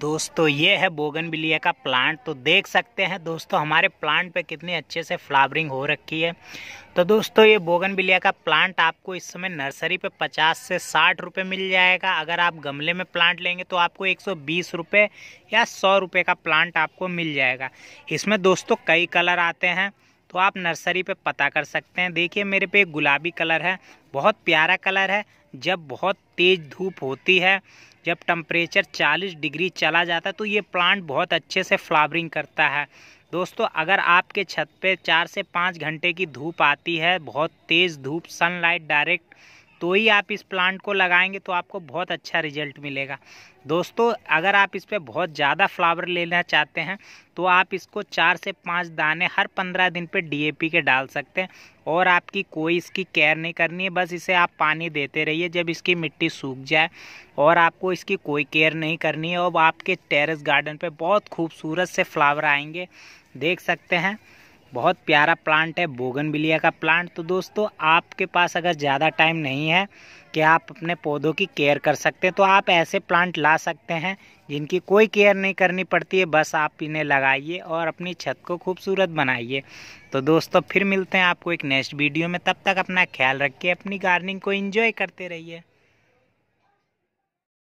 दोस्तों ये है बोगनबिलिया का प्लांट तो देख सकते हैं दोस्तों हमारे प्लांट पे कितने अच्छे से फ्लावरिंग हो रखी है तो दोस्तों ये बोगनबिलिया का प्लांट आपको इस समय नर्सरी पे 50 से 60 रुपए मिल जाएगा अगर आप गमले में प्लांट लेंगे तो आपको 120 रुपए या 100 रुपए का प्लांट आपको मिल जाएगा इसमें दोस्तों कई कलर आते हैं तो आप नर्सरी पे पता कर सकते हैं देखिए मेरे पे गुलाबी कलर है बहुत प्यारा कलर है जब बहुत तेज़ धूप होती है जब टम्परेचर 40 डिग्री चला जाता है तो ये प्लांट बहुत अच्छे से फ्लावरिंग करता है दोस्तों अगर आपके छत पे चार से पाँच घंटे की धूप आती है बहुत तेज़ धूप सनलाइट डायरेक्ट तो ही आप इस प्लांट को लगाएंगे तो आपको बहुत अच्छा रिजल्ट मिलेगा दोस्तों अगर आप इस पर बहुत ज़्यादा फ्लावर लेना चाहते हैं तो आप इसको चार से पाँच दाने हर पंद्रह दिन पे डीएपी के डाल सकते हैं और आपकी कोई इसकी केयर नहीं करनी है बस इसे आप पानी देते रहिए जब इसकी मिट्टी सूख जाए और आपको इसकी कोई केयर नहीं करनी है और आपके टेरेस गार्डन पर बहुत खूबसूरत से फ्लावर आएंगे देख सकते हैं बहुत प्यारा प्लांट है बोगनबिलिया का प्लांट तो दोस्तों आपके पास अगर ज़्यादा टाइम नहीं है कि आप अपने पौधों की केयर कर सकते हैं तो आप ऐसे प्लांट ला सकते हैं जिनकी कोई केयर नहीं करनी पड़ती है बस आप इन्हें लगाइए और अपनी छत को खूबसूरत बनाइए तो दोस्तों फिर मिलते हैं आपको एक नेक्स्ट वीडियो में तब तक अपना ख्याल रखिए अपनी गार्डनिंग को इन्जॉय करते रहिए